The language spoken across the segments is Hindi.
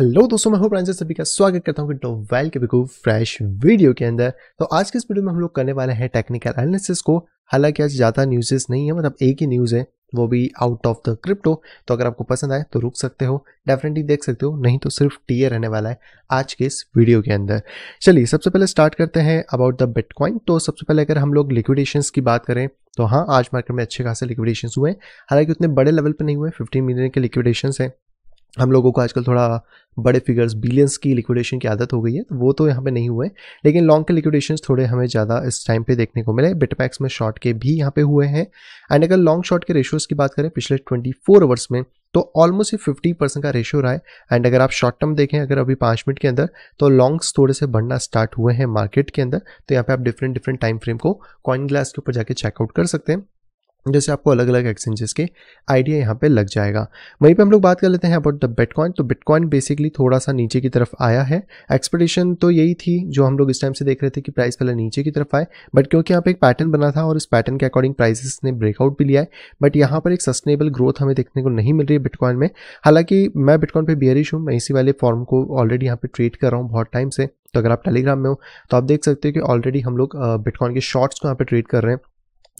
हेलो दोस्तों मैं हूं प्रांजल सभी का स्वागत करता हूं वेल के बिकूब फ्रेश वीडियो के अंदर तो आज के इस वीडियो में हम लोग करने वाले हैं टेक्निकल एनालिसिस को हालांकि आज ज़्यादा न्यूज़ेस नहीं है मतलब एक ही न्यूज़ है वो भी आउट ऑफ द क्रिप्टो तो अगर आपको पसंद आए तो रुक सकते हो डेफिनेटली देख सकते हो नहीं तो सिर्फ टीए रहने वाला है आज के इस वीडियो के अंदर चलिए सबसे पहले स्टार्ट करते हैं अबाउट द बिटकॉइन तो सबसे पहले अगर हम लोग लिक्विडेशंस की बात करें तो हाँ आज मार्केट में अच्छे खासे लिक्विडेशंस हुए हैं हालांकि उतने बड़े लेवल पर नहीं हुए फिफ्टीन मिलियन के लिक्विडेशन है हम लोगों को आजकल थोड़ा बड़े फिगर्स बिलियंस की लिक्विडेशन की आदत हो गई है तो वो तो यहाँ पे नहीं हुए लेकिन लॉन्ग के लिक्विडेशन थोड़े हमें ज़्यादा इस टाइम पे देखने को मिले बिटपैक्स में शॉर्ट के भी यहाँ पे हुए हैं एंड अगर लॉन्ग शॉर्ट के रेशियोज की बात करें पिछले 24 आवर्स में तो ऑलमोस्ट ही फिफ्टी परसेंट का रेशियो रहा है एंड अगर आप शॉर्ट टर्म देखें अगर अभी पाँच मिनट के अंदर तो लॉन्ग्स थोड़े से बढ़ना स्टार्ट हुए हैं मार्केट के अंदर तो यहाँ पे आप डिफरेंट डिफरेंट टाइम फ्रेम को कॉइन ग्लास के ऊपर जाके चेकआउट कर सकते हैं जैसे आपको अलग अलग एक्सचेंजेस के आइडिया यहाँ पे लग जाएगा वहीं पे हम लोग बात कर लेते हैं अबाउट द बिटकॉइन तो बिटकॉइन बेसिकली थोड़ा सा नीचे की तरफ आया है एक्सपेक्टेशन तो यही थी जो हम लोग इस टाइम से देख रहे थे कि प्राइस पहले नीचे की तरफ आए बट क्योंकि यहाँ पे एक पैटर्न बना था और इस पैटर्न के अकॉर्डिंग प्राइसिस ने ब्रेकआउट भी लिया है बट यहाँ पर एक सस्टेनेबल ग्रोथ हमें देखने को नहीं मिल रही है बिटकॉइन में हालांकि मैं बिटकॉइन पर बियरिश हूँ मैं इसी वाले फॉर्म को ऑलरेडी यहाँ पर ट्रेड कर रहा हूँ बहुत टाइम से तो अगर आप टेलीग्राम में हो तो आप देख सकते हो कि ऑलरेडी हम लोग बिटकॉइन के शॉर्ट्स को यहाँ पे ट्रेड कर रहे हैं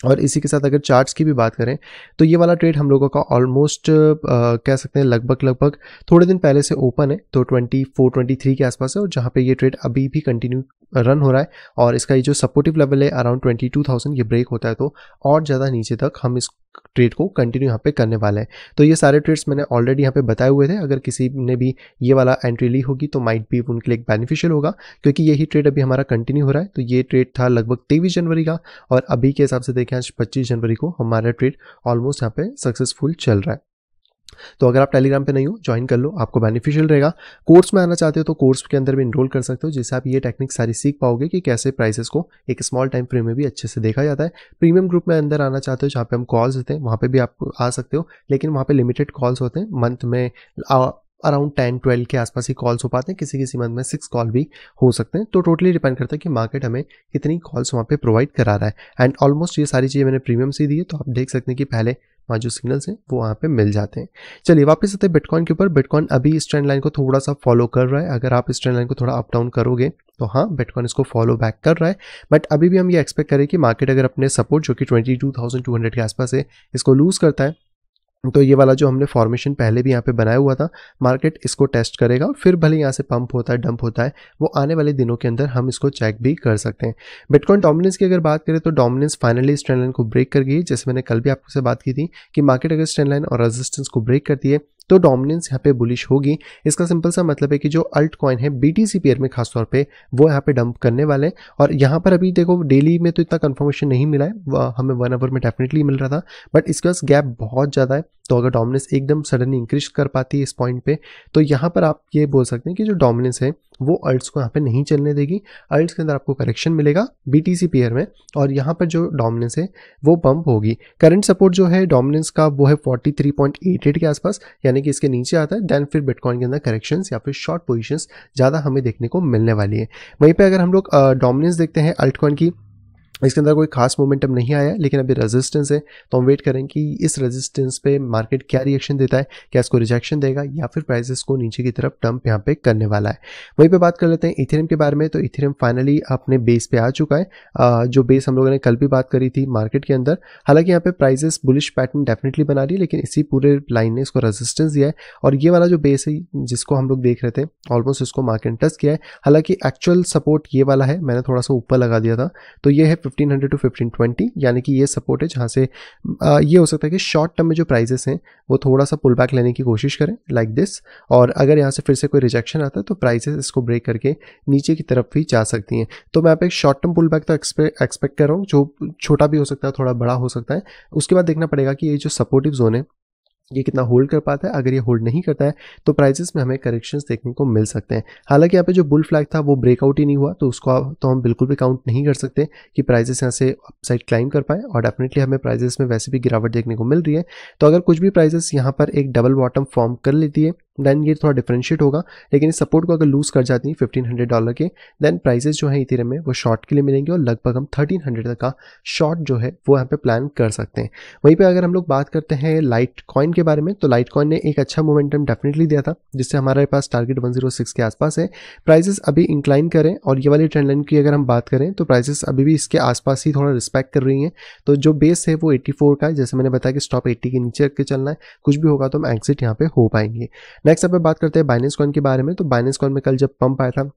और इसी के साथ अगर चार्ट्स की भी बात करें तो ये वाला ट्रेड हम लोगों का ऑलमोस्ट कह सकते हैं लगभग लगभग थोड़े दिन पहले से ओपन है तो 24 23 के आसपास है और जहाँ पे ये ट्रेड अभी भी कंटिन्यू रन हो रहा है और इसका ये जो सपोर्टिव लेवल है अराउंड ट्वेंटी टू थाउजेंड ये ब्रेक होता है तो और ज़्यादा नीचे तक हम इस ट्रेड को कंटिन्यू यहाँ पे करने वाले हैं तो ये सारे ट्रेड्स मैंने ऑलरेडी यहाँ पे बताए हुए थे अगर किसी ने भी ये वाला एंट्री ली होगी तो माइट भी उनके लिए एक बेनिफिशियल होगा क्योंकि यही ट्रेड अभी हमारा कंटिन्यू हो रहा है तो ये ट्रेड था लगभग तेईस जनवरी का और अभी के हिसाब से देखें आज पच्चीस जनवरी को हमारा ट्रेड ऑलमोस्ट यहाँ पे सक्सेसफुल चल रहा है तो अगर आप टेलीग्राम पे नहीं हो ज्वाइन कर लो आपको बेनिफिशियल रहेगा कोर्स में आना चाहते हो तो कोर्स के अंदर भी इनरोल कर सकते हो जिससे आप ये टेक्निक सारी सीख पाओगे कि कैसे प्राइसेस को एक स्मॉल टाइम फ्रेम में भी अच्छे से देखा जाता है प्रीमियम ग्रुप में अंदर आना चाहते हो जहाँ पे हम कॉल्स होते हैं वहाँ पर भी आप आ सकते हो लेकिन वहाँ पर लिमिटेड कॉल्स होते हैं मंथ में आ, अराउंड टेन ट्वेल्व के आसपास ही कॉल्स हो पाते हैं किसी किसी मंथ में सिक्स कॉल भी हो सकते हैं तो टोटली डिपेंड करता है कि मार्केट हमें कितनी कॉल्स वहाँ पे प्रोवाइड करा रहा है एंड ऑलमोस्ट ये सारी चीज़ें मैंने प्रीमियम से दी है तो आप देख सकते हैं कि पहले वहाँ जो सिग्नल्स हैं वो वहाँ पे मिल जाते हैं चलिए वापस आते हैं बिटकॉइन के ऊपर बिटकॉइन अभी इस ट्रेंड लाइन को थोड़ा सा फॉलो कर रहा है अगर आप इस ट्रेंड लाइन को थोड़ा अप डाउन करोगे तो हाँ बिटकॉइन इसको फॉलो बैक कर रहा है बट अभी भी हम ये एक्सपेक्ट करें कि मार्केट अगर अपने सपोर्ट जो कि 22,200 के आसपास है इसको लूज़ करता है तो ये वाला जो हमने फॉर्मेशन पहले भी यहाँ पे बनाया हुआ था मार्केट इसको टेस्ट करेगा फिर भले यहाँ से पंप होता है डंप होता है वो आने वाले दिनों के अंदर हम इसको चेक भी कर सकते हैं बिटकॉइन डोमिनेंस की अगर बात करें तो डोमिनेंस फाइनली स्ट्रेन लाइन को ब्रेक कर गई जैसे मैंने कल भी आपसे बात की थी कि मार्केट अगर स्ट्रेंड लाइन और रेजिस्टेंस को ब्रेक करती है तो डोमिनेंस यहाँ पे बुलिश होगी इसका सिंपल सा मतलब है कि जो अल्ट कॉइन है बीटीसी पेयर में खासतौर पे वो यहाँ पे डंप करने वाले हैं और यहाँ पर अभी देखो डेली में तो इतना कंफर्मेशन नहीं मिला है हमें वन आवर में डेफिनेटली मिल रहा था बट इसके पास गैप बहुत ज़्यादा है तो अगर डोमिनेंस एकदम सडनली इंक्रीज कर पाती है इस पॉइंट पे तो यहाँ पर आप ये बोल सकते हैं कि जो डोमिनेंस है वो अल्ट्स को यहाँ पे नहीं चलने देगी अल्ट्स के अंदर आपको करेक्शन मिलेगा बीटीसी पेयर में और यहाँ पर जो डोमिनेंस है वो पंप होगी करंट सपोर्ट जो है डोमिनेंस का वो है 43.88 के आसपास यानी कि इसके नीचे आता है देन फिर बिटकॉइन के अंदर करेक्शन या फिर शॉर्ट पोजिशन ज़्यादा हमें देखने को मिलने वाली है वहीं पर अगर हम लोग डोमिनेंस देखते हैं अल्टकॉइन की इसके अंदर कोई खास मोमेंटम नहीं आया लेकिन अभी रेजिस्टेंस है तो हम वेट करें कि इस रेजिस्टेंस पे मार्केट क्या रिएक्शन देता है क्या इसको रिजेक्शन देगा या फिर प्राइसेस को नीचे की तरफ डंप यहाँ पे करने वाला है वहीं पे बात कर लेते हैं इथेरियम के बारे में तो इथेरियम फाइनली अपने बेस पे आ चुका है जो बेस हम लोगों ने कल भी बात करी थी मार्केट के अंदर हालांकि यहाँ पे प्राइजेस बुलिश पैटर्न डेफिनेटली बना रही है लेकिन इसी पूरे लाइन ने इसको रजिस्टेंस दिया है और ये वाला जो बेस है जिसको हम लोग देख रहे थे ऑलमोस्ट इसको मार्केट टच किया है हालांकि एक्चुअल सपोर्ट ये वाला है मैंने थोड़ा सा ऊपर लगा दिया था तो ये है fifteen hundred to fifteen twenty यानी कि ये सपोर्ट है जहाँ से आ, ये हो सकता है कि शॉर्ट टर्म में जो प्राइजेस हैं वो थोड़ा सा पुल बैक लेने की कोशिश करें लाइक like दिस और अगर यहाँ से फिर से कोई रिजेक्शन आता है तो प्राइजेस इसको ब्रेक करके नीचे की तरफ भी जा सकती हैं तो मैं आप एक शॉर्ट टर्म पुल बैक तो एक्सपेक्ट कर रहा हूँ जो छोटा भी हो सकता है थोड़ा बड़ा हो सकता है उसके बाद देखना पड़ेगा कि ये जो सपोर्टिव जोन है ये कितना होल्ड कर पाता है अगर ये होल्ड नहीं करता है तो प्राइसेस में हमें करेक्शंस देखने को मिल सकते हैं हालांकि यहाँ पे जो बुल फ्लैग था वो ब्रेकआउट ही नहीं हुआ तो उसको तो हम बिल्कुल भी काउंट नहीं कर सकते कि प्राइजेस यहाँ से अपसाइड क्लाइम कर पाए और डेफिनेटली हमें प्राइजेस में वैसे भी गिरावट देखने को मिल रही है तो अगर कुछ भी प्राइजेस यहाँ पर एक डबल बॉटम फॉर्म कर लेती है देन ये थोड़ा डिफ्रेंशिएट होगा लेकिन इस सपोर्ट को अगर लूज कर जाती है फिफ्टीन हंड्रेड डॉलर के देन प्राइसेस जो है इथेरियम में वो शॉर्ट के लिए मिलेंगे और लगभग हम थर्टीन हंड्रेड तक का शॉर्ट जो है वो यहाँ पे प्लान कर सकते हैं वहीं पे अगर हम लोग बात करते हैं लाइट कॉइन के बारे में तो लाइट कॉइन ने एक अच्छा मोमेंटम डेफिनेटली दिया था जिससे हमारे पास टारगेट 106 के आसपास है प्राइसेस अभी इंक्लाइन करें और ये वाली ट्रेंड लाइन की अगर हम बात करें तो प्राइसेस अभी भी इसके आसपास ही थोड़ा रिस्पेक्ट कर रही हैं तो जो बेस है वो 84 का है जैसे मैंने बताया कि स्टॉप 80 के नीचे के चलना है कुछ भी होगा तो हम एक्सिट यहाँ पे हो पाएंगे नेक्स्ट अब बात करते हैं बाइनेस कॉइन के बारे में तो बाइनेस कॉइन में कल जब पंप आया था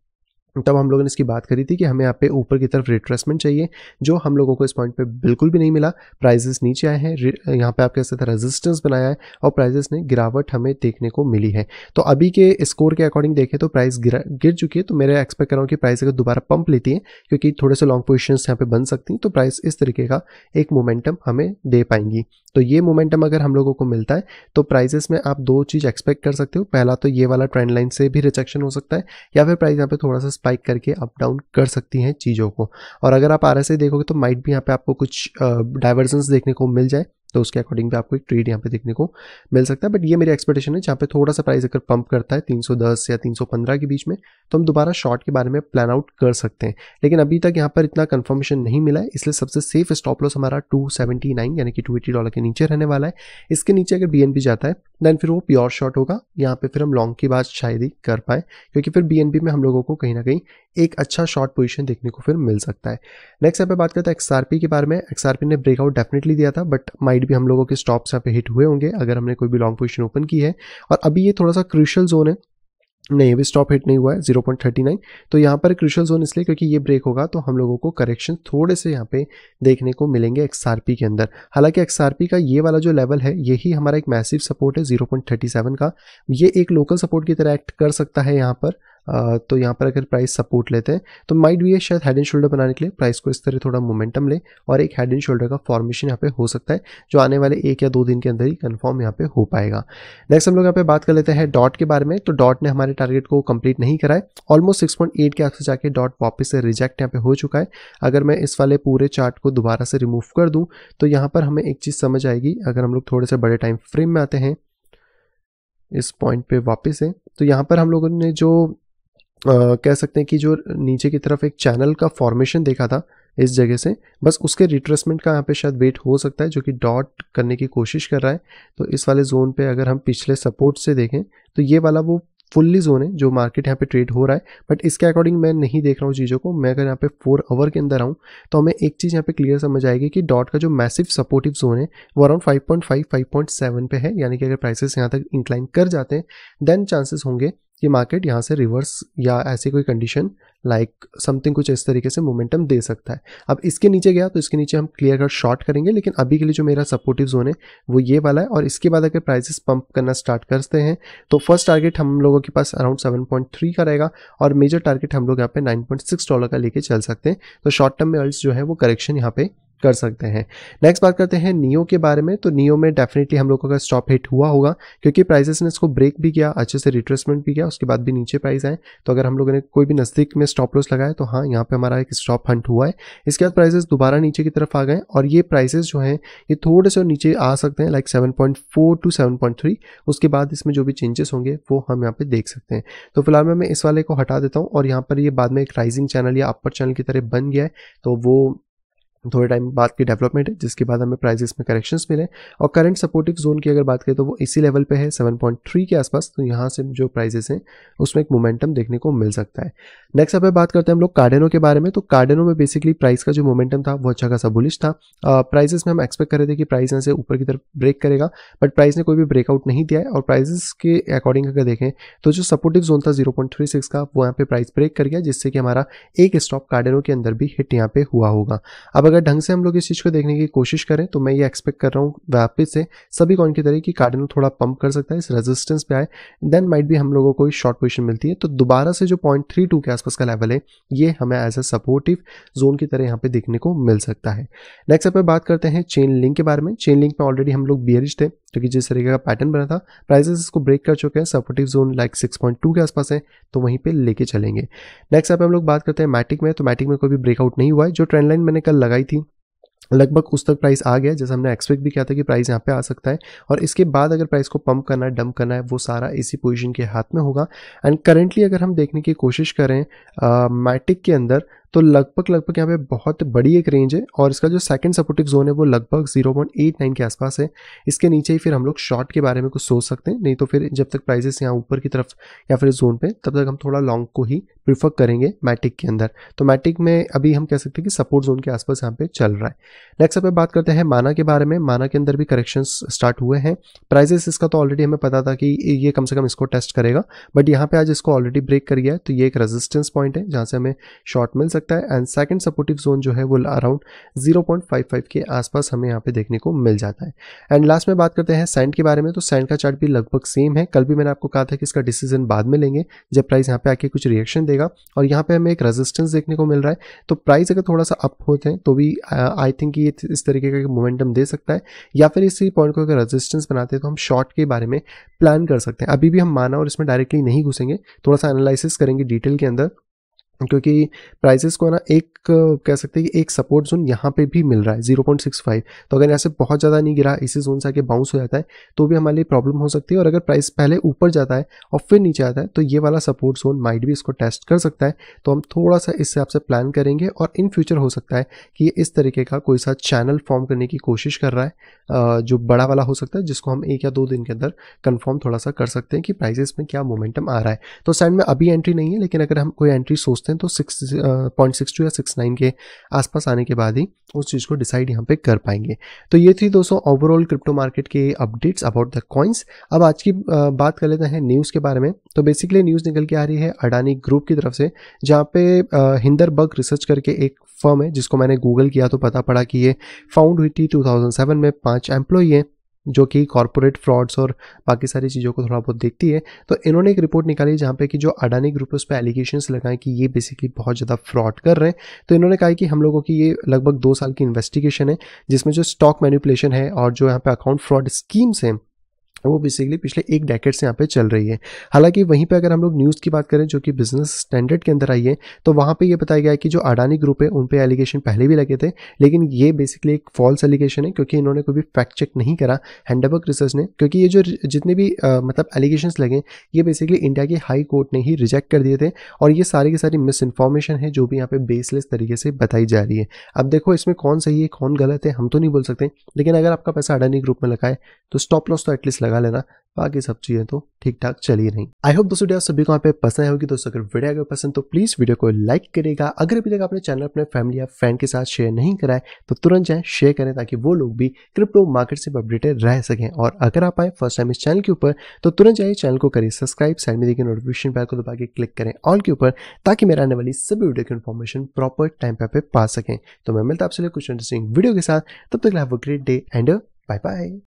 तब हम लोगों ने इसकी बात करी थी कि हमें यहाँ पे ऊपर की तरफ रिट्रेसमेंट चाहिए जो हम लोगों को इस पॉइंट पे बिल्कुल भी नहीं मिला प्राइजेस नीचे आए हैं यहाँ पे आपके साथ रेजिस्टेंस बनाया है और प्राइजेस ने गिरावट हमें देखने को मिली है तो अभी के स्कोर के अकॉर्डिंग देखें तो प्राइस गिर चुकी है तो मेरे एक्सपेक्ट कर रहा हूँ कि प्राइस अगर दोबारा पंप लेती है क्योंकि थोड़े से लॉन्ग पोजिशन यहाँ पे बन सकती हैं तो प्राइस इस तरीके का एक मोमेंटम हमें दे पाएंगी तो ये मोमेंटम अगर हम लोगों को मिलता है तो प्राइजेस में आप दो चीज़ एक्सपेक्ट कर सकते हो पहला तो ये वाला ट्रेंड लाइन से भी रिजेक्शन हो सकता है या फिर प्राइस यहाँ पे थोड़ा सा स्पाइक करके अप डाउन कर सकती हैं चीज़ों को और अगर आप आर देखोगे तो माइट भी यहाँ पे आपको कुछ डाइवर्जेंस देखने को मिल जाए तो उसके अकॉर्डिंग भी आपको एक ट्रेड यहाँ पे देखने को मिल सकता है बट ये मेरी एक्सपेक्टेशन है जहाँ पे थोड़ा सा प्राइस अगर पंप करता है 310 या 315 के बीच में तो हम दोबारा शॉर्ट के बारे में प्लान आउट कर सकते हैं लेकिन अभी तक यहाँ पर इतना कंफर्मेशन नहीं मिला है इसलिए सबसे सेफ स्टॉप लॉस हमारा टू यानी कि टू डॉलर के नीचे रहने वाला है इसके नीचे अगर बी जाता है दैन फिर वो प्योर शॉर्ट होगा यहाँ पर फिर हम लॉन्ग की बात शायद ही कर पाएँ क्योंकि फिर बी में हम लोगों को कहीं ना कहीं एक अच्छा शॉर्ट पोजीशन देखने को फिर मिल सकता है नेक्स्ट यहाँ पे बात करते हैं एक्सआरपी के बारे में एक्सआरपी ने ब्रेकआउट डेफिनेटली दिया था बट माइट भी हम लोगों के स्टॉप्स यहाँ पे हिट हुए होंगे अगर हमने कोई भी लॉन्ग पोजीशन ओपन की है और अभी ये थोड़ा सा क्रिशल जोन है नहीं अभी स्टॉप हिट नहीं हुआ है 0.39 तो यहाँ पर क्रिशल जोन इसलिए क्योंकि ये ब्रेक होगा तो हम लोगों को करेक्शन थोड़े से यहाँ पे देखने को मिलेंगे एक्सआरपी के अंदर हालांकि एक्सआरपी का ये वाला जो लेवल है यही हमारा एक मैसिव सपोर्ट है 0.37 का ये एक लोकल सपोर्ट की तरह एक्ट कर सकता है यहाँ पर तो यहाँ पर अगर प्राइस सपोर्ट लेते हैं तो माइट भी है शायद हेड एंड शोल्डर बनाने के लिए प्राइस को इस तरह थोड़ा मोमेंटम ले और एक हेड एंड शोल्डर का फॉर्मेशन यहाँ पे हो सकता है जो आने वाले एक या दो दिन के अंदर ही कन्फर्म यहाँ पे हो पाएगा नेक्स्ट हम लोग यहाँ पे बात कर लेते हैं डॉट के बारे में तो डॉट ने हमारे टारगेट को कंप्लीट नहीं कराए ऑलमोस्ट सिक्स के आसपास जाके डॉट वापस से रिजेक्ट यहाँ पे हो चुका है अगर मैं इस वाले पूरे चार्ट को दोबारा से रिमूव कर दूँ तो यहाँ पर हमें एक चीज़ समझ आएगी अगर हम लोग थोड़े से बड़े टाइम फ्रेम में आते हैं इस पॉइंट पे वापस है तो यहाँ पर हम लोगों ने जो कह सकते हैं कि जो नीचे की तरफ एक चैनल का फॉर्मेशन देखा था इस जगह से बस उसके रिट्रेसमेंट का यहाँ पे शायद वेट हो सकता है जो कि डॉट करने की कोशिश कर रहा है तो इस वाले जोन पे अगर हम पिछले सपोर्ट से देखें तो ये वाला वो फुल्ली जोन है जो मार्केट यहाँ पे ट्रेड हो रहा है बट इसके अकॉर्डिंग मैं नहीं देख रहा हूँ चीज़ों को मैं अगर यहाँ पे फोर आवर के अंदर आऊँ तो हमें एक चीज़ यहाँ पे क्लियर समझ आएगी कि डॉट का जो मैसिव सपोर्टिव जोन है वो अराउंड 5.5 5.7 पे है यानी कि अगर प्राइसेस यहाँ तक इंक्लाइन कर जाते हैं देन चांसेस होंगे ये मार्केट यहाँ से रिवर्स या ऐसी कोई कंडीशन लाइक समथिंग कुछ इस तरीके से मोमेंटम दे सकता है अब इसके नीचे गया तो इसके नीचे हम क्लियर कट शॉर्ट करेंगे लेकिन अभी के लिए जो मेरा सपोर्टिव जोन है वो ये वाला है और इसके बाद अगर प्राइसेस पंप करना स्टार्ट करते हैं तो फर्स्ट टारगेट हम लोगों के पास अराउंड 7.3 का रहेगा और मेजर टारगेट हम लोग यहाँ पे 9.6 डॉलर का लेके चल सकते हैं तो शॉर्ट टर्म में अल्स जो है वो करेक्शन यहाँ पे कर सकते हैं नेक्स्ट बात करते हैं नियो के बारे में तो नियो में डेफिनेटली हम लोगों का स्टॉप हिट हुआ होगा क्योंकि प्राइसेस ने इसको ब्रेक भी किया अच्छे से रिट्रेसमेंट भी किया उसके बाद भी नीचे प्राइस आए तो अगर हम लोगों ने कोई भी नज़दीक में स्टॉप लॉस लगाया तो हाँ यहाँ पर हमारा एक स्टॉप हंट हुआ है इसके बाद प्राइजेस दोबारा नीचे की तरफ आ गए और ये प्राइजेस जो हैं ये थोड़े से नीचे आ सकते हैं लाइक सेवन टू सेवन उसके बाद इसमें जो भी चेंजेस होंगे वो हम यहाँ पर देख सकते हैं तो फिलहाल मैं इस वाले को हटा देता हूँ और यहाँ पर ये बाद में एक राइजिंग चैनल या अपर चैनल की तरह बन गया है तो वो थोड़े टाइम बाद की डेवलपमेंट है जिसके बाद हमें प्राइसेस में करेक्शंस मिले और करंट सपोर्टिव जोन की अगर बात करें तो वो इसी लेवल पे है 7.3 के आसपास तो यहाँ से जो प्राइसेस हैं उसमें एक मोमेंटम देखने को मिल सकता है नेक्स्ट अब बात करते हैं हम लोग कार्डेनो के बारे में तो कार्डेनो में बेसिकली प्राइस का जो मोमेंटम था वो अच्छा खासा बुलिश था प्राइजेस में हम एक्सपेक्ट कर रहे थे कि प्राइस यहाँ से ऊपर की तरफ ब्रेक करेगा बट प्राइस ने कोई भी ब्रेकआउट नहीं दिया है और प्राइजेस के अकॉर्डिंग अगर देखें तो जो सपोर्टिव जोन था जीरो का वो यहाँ पे प्राइस ब्रेक कर गया जिससे कि हमारा एक स्टॉप कार्डेनो के अंदर भी हिट यहाँ पे हुआ होगा अब अगर ढंग से हम लोग इस चीज़ को देखने की कोशिश करें तो मैं ये एक्सपेक्ट कर रहा हूँ वापस से सभी कॉइन की तरह कि कार्डिनल थोड़ा पंप कर सकता है इस रेजिस्टेंस पे आए देन माइट भी हम लोगों को शॉर्ट पोजिशन मिलती है तो दोबारा से जो पॉइंट थ्री टू के आसपास का लेवल है ये हमें एज ए सपोर्टिव जोन की तरह यहाँ पर देखने को मिल सकता है नेक्स्ट अपने बात करते हैं चेन लिंक के बारे में चेन लिंक में ऑलरेडी हम लोग बियरिश थे क्योंकि जिस तरीके का पैटर्न बना था प्राइसेस इसको ब्रेक कर चुके हैं सपोर्टिव जोन लाइक 6.2 के आसपास है तो वहीं पे लेके चलेंगे नेक्स्ट आप हम लोग बात करते हैं मैटिक में तो मैटिक में कोई भी ब्रेकआउट नहीं हुआ है जो ट्रेंड लाइन मैंने कल लगाई आई थी लगभग उस तक प्राइस आ गया जैसे हमने एक्सपेक्ट भी किया था कि प्राइस यहाँ पे आ सकता है और इसके बाद अगर प्राइस को पंप करना है डंप करना है वो सारा इसी पोजीशन के हाथ में होगा एंड करेंटली अगर हम देखने की कोशिश करें मैटिक के अंदर तो लगभग लगभग यहाँ पे बहुत बड़ी एक रेंज है और इसका जो सेकंड सपोर्टिव जोन है वो लगभग 0.89 के आसपास है इसके नीचे ही फिर हम लोग शॉर्ट के बारे में कुछ सोच सकते हैं नहीं तो फिर जब तक प्राइजेस यहाँ ऊपर की तरफ या फिर जोन पे तब तक हम थोड़ा लॉन्ग को ही प्रिफर करेंगे मैटिक के अंदर तो मैटिक में अभी हम कह सकते हैं कि सपोर्ट जोन के आसपास यहाँ पे चल रहा है नेक्स्ट अब बात करते हैं माना के बारे में माना के अंदर भी करेक्शन स्टार्ट हुए हैं प्राइजेस इसका तो ऑलरेडी हमें पता था कि ये कम से कम इसको टेस्ट करेगा बट यहाँ पे आज इसको ऑलरेडी ब्रेक कर गया है तो ये एक रेजिस्टेंस पॉइंट है जहाँ से हमें शॉर्ट मिल सकता सकता है एंड सेकंड सपोर्टिव जोन जो है वो अराउंड 0.55 के आसपास हमें यहाँ पे देखने को मिल जाता है एंड लास्ट में बात करते हैं सैंड के बारे में तो सैंड का चार्ट भी लगभग सेम है कल भी मैंने आपको कहा था कि इसका डिसीजन बाद में लेंगे जब प्राइस यहाँ पे आके कुछ रिएक्शन देगा और यहाँ पे हमें एक रेजिस्टेंस देखने को मिल रहा है तो प्राइस अगर थोड़ा सा अप होते हैं तो भी आई uh, थिंक ये इस तरीके का मोमेंटम दे सकता है या फिर इसी पॉइंट को अगर रेजिस्टेंस बनाते हैं तो हम शॉर्ट के बारे में प्लान कर सकते हैं अभी भी हम माना और इसमें डायरेक्टली नहीं घुसेंगे थोड़ा सा एनालिसिस करेंगे डिटेल के अंदर क्योंकि प्राइसेस को ना एक कह सकते हैं कि एक सपोर्ट जोन यहाँ पे भी मिल रहा है 0.65 तो अगर यहाँ से बहुत ज़्यादा नहीं गिरा इसी जोन से आके बाउंस हो जाता है तो भी हमारे लिए प्रॉब्लम हो सकती है और अगर प्राइस पहले ऊपर जाता है और फिर नीचे आता है तो ये वाला सपोर्ट जोन माइट भी इसको टेस्ट कर सकता है तो हम थोड़ा सा इससे आपसे प्लान करेंगे और इन फ्यूचर हो सकता है कि इस तरीके का कोई सा चैनल फॉर्म करने की कोशिश कर रहा है जो बड़ा वाला हो सकता है जिसको हम एक या दो दिन के अंदर कन्फर्म थोड़ा सा कर सकते हैं कि प्राइजेस में क्या मोमेंटम आ रहा है तो सैंड में अभी एंट्री नहीं है लेकिन अगर हम कोई एंट्री सोचते हैं तो सिक्स पॉइंट सिक्स टू या सिक्स नाइन के आसपास आने के बाद ही उस चीज़ को डिसाइड यहाँ पे कर पाएंगे तो ये थी दोस्तों ओवरऑल क्रिप्टो मार्केट के अपडेट्स अबाउट द कॉइन्स अब आज की uh, बात कर लेते हैं न्यूज़ के बारे में तो बेसिकली न्यूज़ निकल के आ रही है अडानी ग्रुप की तरफ से जहाँ पे हिंदरबर्ग uh, रिसर्च करके एक फर्म है जिसको मैंने गूगल किया तो पता पड़ा कि ये फाउंड हुई थी टू में पाँच एम्प्लॉई हैं जो कि कॉरपोरेट फ्रॉड्स और बाकी सारी चीज़ों को थोड़ा बहुत देखती है तो इन्होंने एक रिपोर्ट निकाली जहाँ पे कि जो अडानी ग्रुप है उस पर एलिगेशन लगाए कि ये बेसिकली बहुत ज़्यादा फ्रॉड कर रहे हैं तो इन्होंने कहा कि हम लोगों की ये लगभग दो साल की इन्वेस्टिगेशन है जिसमें जो स्टॉक मैनिपुलेशन है और जो यहाँ पे अकाउंट फ्रॉड स्कीम्स हैं वो बेसिकली पिछले एक डैकेट से यहाँ पे चल रही है हालांकि वहीं पे अगर हम लोग न्यूज़ की बात करें जो कि बिजनेस स्टैंडर्ड के अंदर आई है तो वहाँ पे ये बताया गया है कि जो अडानी ग्रुप है उन पे एलिगेशन पहले भी लगे थे लेकिन ये बेसिकली एक फॉल्स एलिगेशन है क्योंकि इन्होंने कोई भी फैक्ट चेक नहीं करा हैंडबर्ग रिसर्च ने क्योंकि ये जो जितने भी आ, मतलब एलिगेशन लगे ये बेसिकली इंडिया की हाई कोर्ट ने ही रिजेक्ट कर दिए थे और ये सारी की सारी मिस इन्फॉर्मेशन है जो भी यहाँ पे बेसलेस तरीके से बताई जा रही है अब देखो इसमें कौन सही है कौन गलत है हम तो नहीं बोल सकते लेकिन अगर आपका पैसा अडानी ग्रुप में लगाए तो स्टॉप लॉस तो एटलीस्ट लगा लेना बाकी सब चीज़ें तो ठीक ठाक चली रही आई होप दोस्तों वीडियो सभी को यहाँ पे पसंद होगी दोस्तों अगर वीडियो अगर पसंद तो प्लीज़ वीडियो को लाइक करेगा अगर अभी तक आपने चैनल अपने फैमिली या फ्रेंड के साथ शेयर नहीं कराए तो तुरंत जाए शेयर करें ताकि वो लोग भी क्रिप्टो मार्केट से अपडेटेड रह सकें और अगर आप आए फर्स्ट टाइम इस चैनल के ऊपर तो तुरंत जाए चैनल को करें सब्सक्राइब साइड में देखिए नोटिफिकेशन बैल को दबा के क्लिक करें ऑल के ऊपर ताकि मेरे आने वाली सभी वीडियो की इन्फॉर्मेशन प्रॉपर टाइम पर पा सकें तो मैं मिलता आपसे कुछ इंटरेस्टिंग वीडियो के साथ तब तक have great day and bye bye